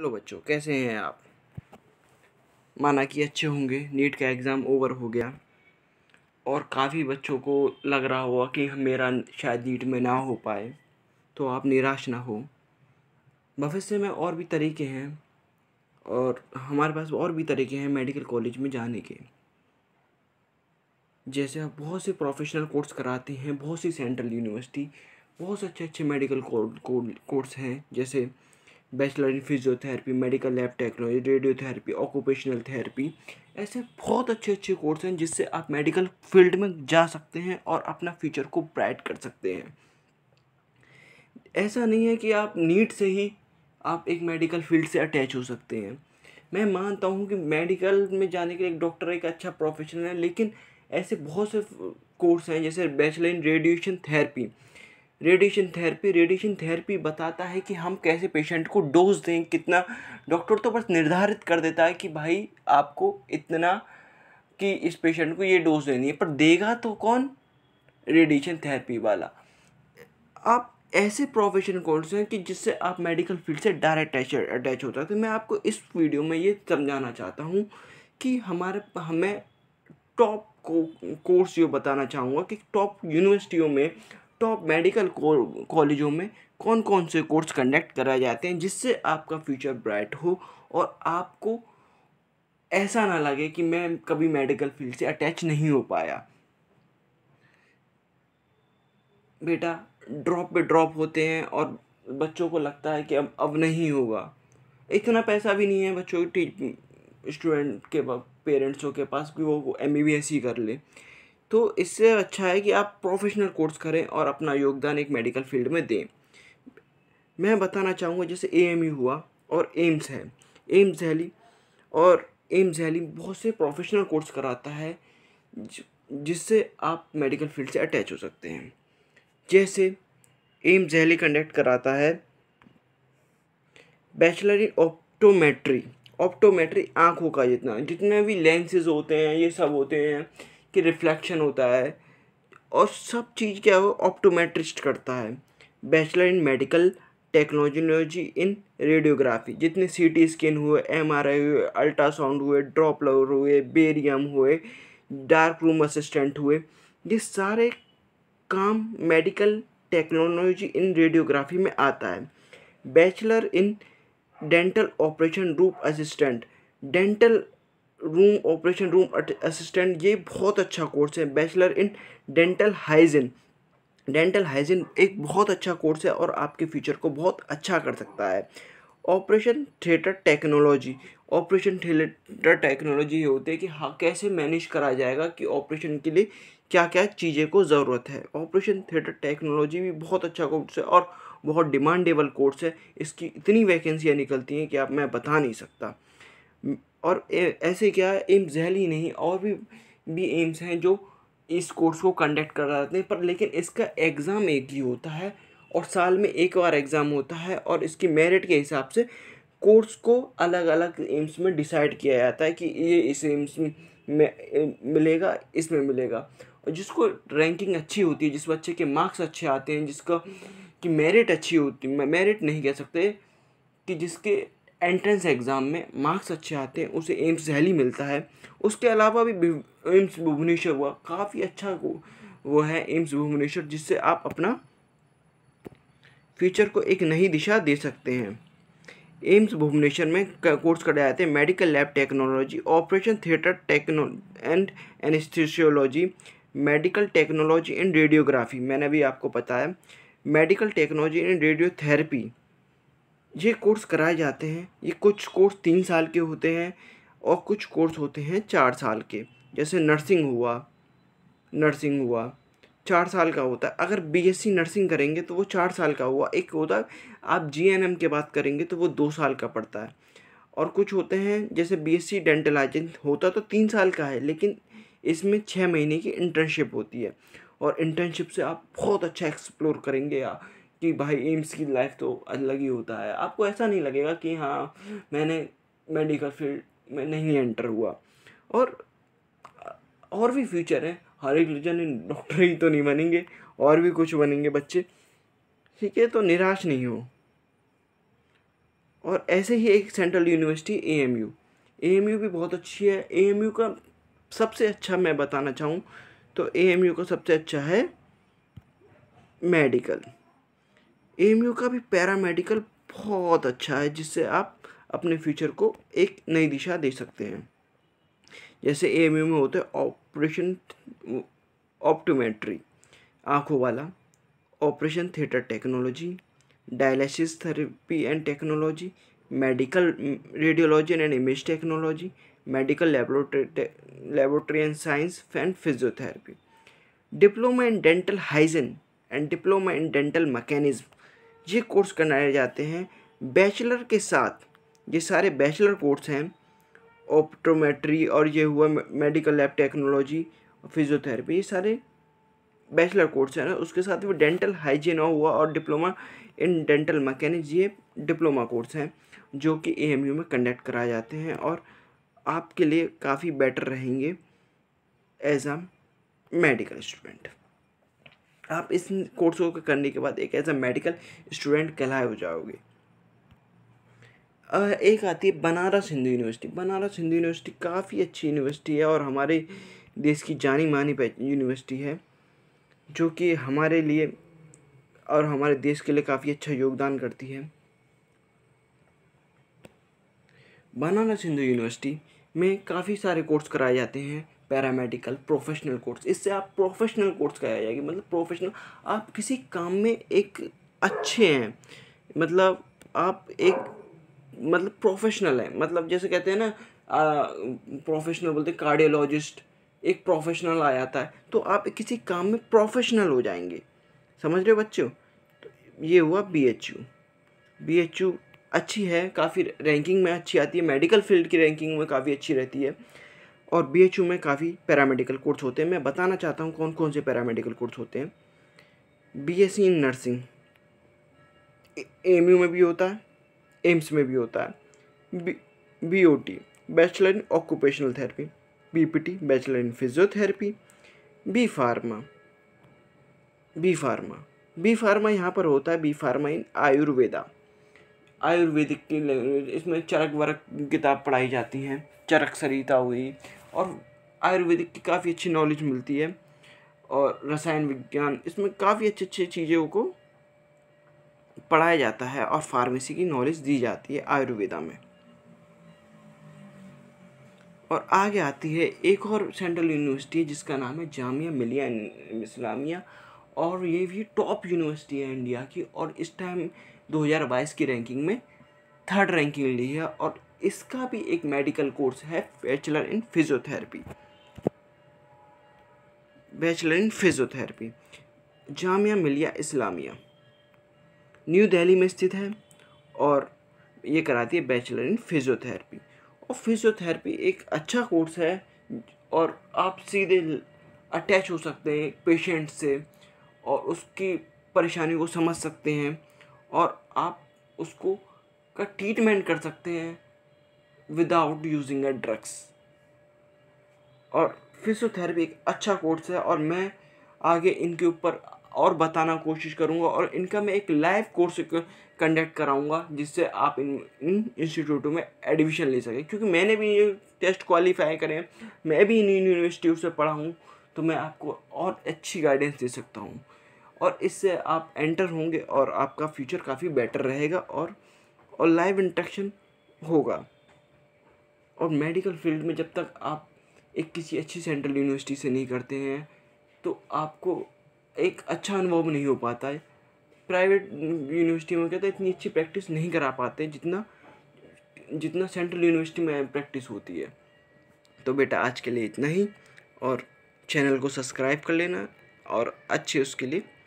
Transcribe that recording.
hello बच्चों कैसे हैं आप माना कि अच्छे होंगे नीट का एग्ज़ाम ओवर हो गया और काफ़ी बच्चों को लग रहा हुआ कि मेरा शायद नीट में ना हो पाए तो आप निराश ना हो भविष्य में और भी तरीके हैं और हमारे पास और भी तरीके हैं मेडिकल कॉलेज में जाने के जैसे आप बहुत से प्रोफेशनल कोर्स कराते हैं बहुत सी सेंट्रल यूनिवर्सिटी बहुत से अच्छे अच्छे मेडिकल कोर्स हैं जैसे bachelor in physiotherapy medical lab technology radiotherapy occupational therapy ऐसे बहुत अच्छे अच्छे कोर्स हैं जिससे आप मेडिकल फील्ड में जा सकते हैं और अपना फ्यूचर को ब्राइट कर सकते हैं ऐसा नहीं है कि आप नीट से ही आप एक मेडिकल फील्ड से अटैच हो सकते हैं मैं मानता हूँ कि मेडिकल में जाने के लिए एक डॉक्टर एक अच्छा प्रोफेशन है लेकिन ऐसे बहुत से कोर्स हैं जैसे bachelor in radiation therapy radiation therapy radiation therapy बताता है कि हम कैसे पेशेंट को डोज दें कितना डॉक्टर तो बस निर्धारित कर देता है कि भाई आपको इतना कि इस पेशेंट को ये डोज देनी है पर देगा तो कौन रेडिएशन थेरेपी वाला आप ऐसे प्रोफेशन कौन से हैं कि जिससे आप मेडिकल फील्ड से डायरेक्ट अटैच अटैच होता है तो मैं आपको इस वीडियो में ये समझाना चाहता हूँ कि हमारे हमें टॉप को कोर्स ये बताना चाहूँगा कि टॉप यूनिवर्सिटियों में टॉप मेडिकल कॉलेजों में कौन कौन से कोर्स कंडक्ट कराए जाते हैं जिससे आपका फ्यूचर ब्राइट हो और आपको ऐसा ना लगे कि मैं कभी मेडिकल फील्ड से अटैच नहीं हो पाया बेटा ड्रॉप पे ड्रॉप होते हैं और बच्चों को लगता है कि अब अब नहीं होगा इतना पैसा भी नहीं है बच्चों के स्टूडेंट के पेरेंट्सों के पास कि वो एम बी बी एस ही कर ले तो इससे अच्छा है कि आप प्रोफेशनल कोर्स करें और अपना योगदान एक मेडिकल फील्ड में दें मैं बताना चाहूँगा जैसे ए e हुआ और एम्स है एम्स दहली और एम्स दहली बहुत से प्रोफेशनल कोर्स कराता है जिससे आप मेडिकल फील्ड से अटैच हो सकते हैं जैसे एम्स दहली कंडक्ट कराता है बैचलर इन ऑप्टोमेट्री ऑप्टोमेट्री आँखों का जितना जितने भी लेंसेज होते हैं ये सब होते हैं कि रिफ्लेक्शन होता है और सब चीज़ क्या है वो ऑप्टोमेट्रिस्ट करता है bachelor in medical technology in radiography जितने सी टी स्कैन हुए एम आर आई हुए अल्ट्रासाउंड हुए ड्रॉपलर हुए बेरियम हुए डार्क रूम असिस्टेंट हुए ये सारे काम मेडिकल टेक्नोलॉजी इन रेडियोग्राफी में आता है bachelor in dental operation room assistant dental room operation room assistant ये बहुत अच्छा कोर्स है bachelor in dental hygiene dental hygiene एक बहुत अच्छा कोर्स है और आपके फ्यूचर को बहुत अच्छा कर सकता है operation theatre technology operation theatre technology ये होती है कि हाँ कैसे मैनेज करा जाएगा कि ऑपरेशन के लिए क्या क्या चीज़ें को ज़रूरत है ऑपरेशन थिएटर टेक्नोलॉजी भी बहुत अच्छा कोर्स है और बहुत डिमांडेबल कोर्स है इसकी इतनी वैकेंसियाँ निकलती हैं कि आप मैं बता नहीं सकता और ऐसे क्या एम्स जहल ही नहीं और भी भी एम्स हैं जो इस कोर्स को कंडक्ट कराते हैं पर लेकिन इसका एग्ज़ाम एक ही होता है और साल में एक बार एग्ज़ाम होता है और इसकी मेरिट के हिसाब से कोर्स को अलग अलग एम्स में डिसाइड किया जाता है कि ये इस एम्स में मिलेगा इसमें मिलेगा और जिसको रैंकिंग अच्छी होती है जिस बच्चे के मार्क्स अच्छे आते हैं जिसका कि मेरिट अच्छी होती मेरिट नहीं कह सकते कि जिसके एंट्रेंस एग्ज़ाम में मार्क्स अच्छे आते हैं उसे एम्स दहली मिलता है उसके अलावा भी एम्स भुवनेश्वर हुआ काफ़ी अच्छा वो है एम्स भुवनेश्वर जिससे आप अपना फ्यूचर को एक नई दिशा दे सकते हैं एम्स भुवनेश्वर में कोर्स कराए जाते हैं medical lab technology operation theatre techno and anaesthesiology medical technology and radiography मैंने अभी आपको बताया मेडिकल टेक्नोलॉजी एंड रेडियोथेरेपी ये कोर्स कराए जाते हैं ये कुछ कोर्स तीन साल के होते हैं और कुछ कोर्स होते हैं चार साल के जैसे नर्सिंग हुआ नर्सिंग हुआ चार साल का होता है अगर बीएससी नर्सिंग करेंगे तो वो चार साल का हुआ एक होता है आप जीएनएम के बात करेंगे तो वो दो साल का पड़ता है और कुछ होते हैं जैसे बीएससी डेंटल आइजेंट होता तो तीन साल का है लेकिन इसमें छः महीने की इंटर्नशिप होती है और इंटर्नशिप से आप बहुत अच्छा एक्सप्लोर करेंगे या कि भाई एम्स की लाइफ तो अलग ही होता है आपको ऐसा नहीं लगेगा कि हाँ मैंने मेडिकल फील्ड में नहीं एंटर हुआ और और भी फ्यूचर है हर एक रिलीजन इन डॉक्टर ही तो नहीं बनेंगे और भी कुछ बनेंगे बच्चे ठीक है तो निराश नहीं हो और ऐसे ही एक central university A M U A M U भी बहुत अच्छी है ए एम यू का सबसे अच्छा मैं बताना चाहूँ तो ए एम यू का सबसे अच्छा है मेडिकल एम का भी पैरामेडिकल बहुत अच्छा है जिससे आप अपने फ्यूचर को एक नई दिशा दे सकते हैं जैसे ए में होता है ऑपरेशन ऑप्टोमेट्री आँखों वाला operation theatre technology dialysis therapy and technology medical radiology and image technology medical laboratory laboratory and science and physiotherapy diploma in dental hygiene and diploma in dental mechanism ये कोर्स कराए जाते हैं bachelor के साथ ये सारे बैचलर कोर्स हैं optometry और ये हुआ मेडिकल लैब टेक्नोलॉजी फिजियोथेरेपी ये सारे बैचलर कोर्स हैं ना उसके साथ वो डेंटल हाइजीन हुआ और डिप्लोमा इन डेंटल मकैनिक ये डिप्लोमा कोर्स हैं जो कि ए में कंडक्ट कराए जाते हैं और आपके लिए काफ़ी बेटर रहेंगे एज आ मेडिकल स्टूडेंट आप इस कोर्स को करने के बाद एक एज अ मेडिकल स्टूडेंट कहलाए हो जाओगे एक आती है बनारस हिंदू यूनिवर्सिटी बनारस हिंदू यूनिवर्सिटी काफ़ी अच्छी यूनिवर्सिटी है और हमारे देश की जानी मानी यूनिवर्सिटी है जो कि हमारे लिए और हमारे देश के लिए काफ़ी अच्छा योगदान करती है बनारस हिंदू यूनिवर्सिटी में काफ़ी सारे कोर्स कराए जाते हैं पैरामेडिकल प्रोफेशनल कोर्स इससे आप प्रोफेशनल कोर्स कहा जाएगी मतलब प्रोफेशनल आप किसी काम में एक अच्छे हैं मतलब आप एक मतलब प्रोफेशनल हैं मतलब जैसे कहते हैं ना प्रोफेशनल बोलते हैं कार्डियोलॉजिस्ट एक प्रोफेशनल आ जाता है तो आप किसी काम में प्रोफेशनल हो जाएंगे समझ रहे हो बच्चों तो ये हुआ B H U B H U अच्छी है काफ़ी रैंकिंग में अच्छी आती है मेडिकल फील्ड की रैंकिंग में काफ़ी अच्छी रहती है और बी में काफ़ी पैरामेडिकल कोर्स होते हैं मैं बताना चाहता हूँ कौन कौन से पैरामेडिकल कोर्स होते हैं बी इन नर्सिंग एम में भी होता है एम्स में भी होता है B O T bachelor in occupational therapy B P T bachelor in physiotherapy B pharma B pharma B pharma यहाँ पर होता है B pharma in Ayurveda Ayurvedic की इसमें चरक वरक किताब पढ़ाई जाती हैं चरक सरिता हुई और आयुर्वेदिक की काफ़ी अच्छी नॉलेज मिलती है और रसायन विज्ञान इसमें काफ़ी अच्छी अच्छे चीज़ों को पढ़ाया जाता है और फार्मेसी की नॉलेज दी जाती है आयुर्वेदा में और आगे आती है एक और सेंट्रल यूनिवर्सिटी जिसका नाम है जामिया मिलिया इस्लामिया और ये भी टॉप यूनिवर्सिटी है इंडिया की और इस टाइम 2022 की रैंकिंग में थर्ड रैंकिंग ली है और इसका भी एक मेडिकल कोर्स है bachelor in physiotherapy bachelor in physiotherapy Jamia Millia Islamia new Delhi में स्थित है और ये कराती है बैचलर इन फिजियोथेरेपी और फिजियोथेरेपी एक अच्छा कोर्स है और आप सीधे अटैच हो सकते हैं पेशेंट से और उसकी परेशानी को समझ सकते हैं और आप उसको का ट्रीटमेंट कर सकते हैं विदाउट यूजिंग अ ड्रग्स और फिजियोथेरेपी एक अच्छा कोर्स है और मैं आगे इनके ऊपर और बताना कोशिश करूँगा और इनका मैं एक लाइव कोर्स कंडक्ट कराऊँगा जिससे आप इन इन इंस्टीट्यूटों में एडमिशन ले सकें क्योंकि मैंने भी ये टेस्ट क्वालिफाई करें मैं भी इन यूनिवर्सिटियों से पढ़ा हूँ तो मैं आपको और अच्छी गाइडेंस दे सकता हूँ और इससे आप एंटर होंगे और आपका फ्यूचर काफ़ी बेटर रहेगा और और लाइव इंट्रैक्शन होगा और मेडिकल फील्ड में जब तक आप एक किसी अच्छी सेंट्रल यूनिवर्सिटी से नहीं करते हैं तो आपको एक अच्छा अनुभव नहीं हो पाता है प्राइवेट यूनिवर्सिटी में कहते हैं इतनी अच्छी प्रैक्टिस नहीं करा पाते जितना जितना सेंट्रल यूनिवर्सिटी में प्रैक्टिस होती है तो बेटा आज के लिए इतना ही और चैनल को सब्सक्राइब कर लेना और अच्छे उसके लिए